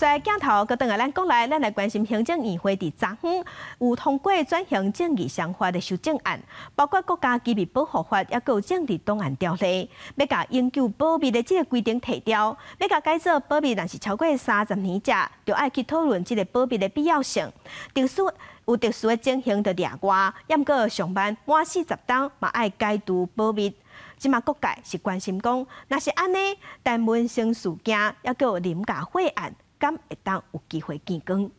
在镜头，搁转下，咱国内咱来关心行政院会伫昨昏有通过转型正义相法的修正案，包括国家机密保护法，也有政治档案条例，要甲永久保密的即个规定提掉，要甲改做保密，但是超过三十年者，就爱去讨论即个保密的必要性。特殊有特殊的情形，就掠外，要唔个上班满四十档嘛爱解读保密。即嘛各界是关心讲，若是安尼，但民生事件也有林家会案。敢一旦有机会见光。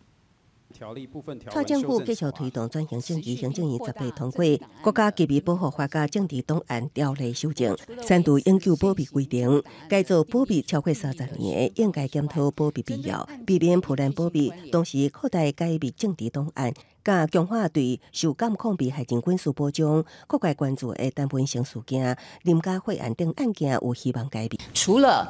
蔡政府继续推动转型正义行政院十八通过国家机密保护法加政治档案条例修正删除永久保密规定，改造保密超过三十年应该检讨保密必要，避免破烂保密，同时扩大解密政治档案，甲强化对受监控被害人军事保障，各界关注的单边性事件，林家辉案等案件有希望解密。除了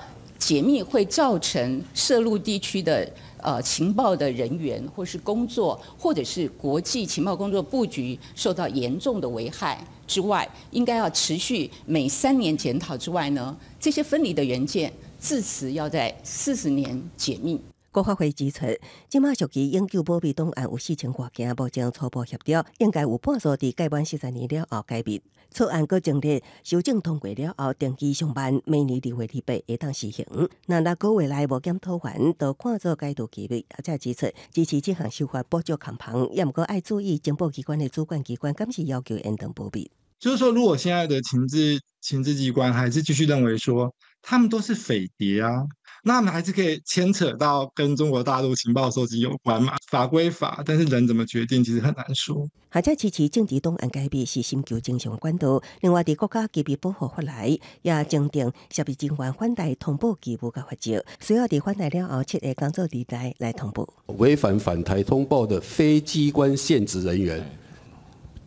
解密会造成涉入地区的呃情报的人员，或是工作，或者是国际情报工作布局受到严重的危害之外，应该要持续每三年检讨之外呢，这些分离的原件自此要在四十年解密。国发会指出，即马属于永久保密档案有四千多件，目前初步核调，应该有半数伫改版四十年了后改变。错案过成立修正通过了后，定期上班每年二月二八会当实行。那若个月内无检讨完，都看作改度机别或者指出支持这项修法保障抗旁，也毋过爱注意情报机关的主管机关，敢是要求严等保密。就是说，如果现在的情治情治机关还是继续认为说，他们都是匪谍啊？那我们还是可以牵扯到跟中国大陆情报收集有关嘛？法规法，但是人怎么决定，其实很难说。还在支持政治东岸该笔是寻求正常管道。另外，伫国家级别保护法来也将定涉笔境外反台通报义务的法则。随后，伫反台了后七的工作地带来通报。违反反台通报的非机关限制人员，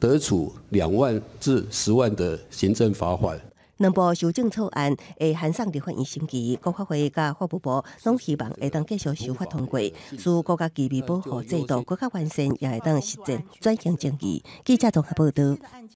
得处两万至十万的行政罚款。两部修正草案会函送立法院审议，国发会甲法务部拢希望会当继续修法通过，使国家机密保护制度更加完善，也会当实践转型正义。记者综合报道。